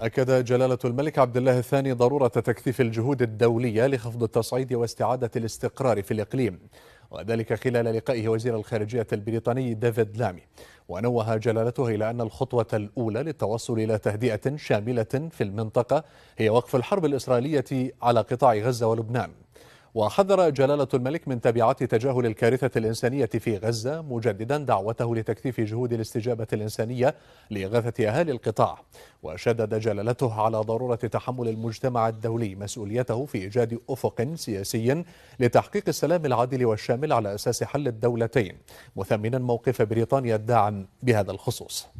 أكد جلالة الملك عبد الله الثاني ضرورة تكثيف الجهود الدولية لخفض التصعيد واستعادة الاستقرار في الإقليم وذلك خلال لقائه وزير الخارجية البريطاني ديفيد لامي ونوه جلالته إلى أن الخطوة الأولى للتوصل إلى تهدئة شاملة في المنطقة هي وقف الحرب الإسرائيلية على قطاع غزة ولبنان وحذر جلالة الملك من تبعات تجاهل الكارثة الإنسانية في غزة مجددا دعوته لتكثيف جهود الاستجابة الإنسانية لإغاثة أهالي القطاع وشدد جلالته على ضرورة تحمل المجتمع الدولي مسؤوليته في إيجاد أفق سياسي لتحقيق السلام العادل والشامل على أساس حل الدولتين مثمنا موقف بريطانيا الداعم بهذا الخصوص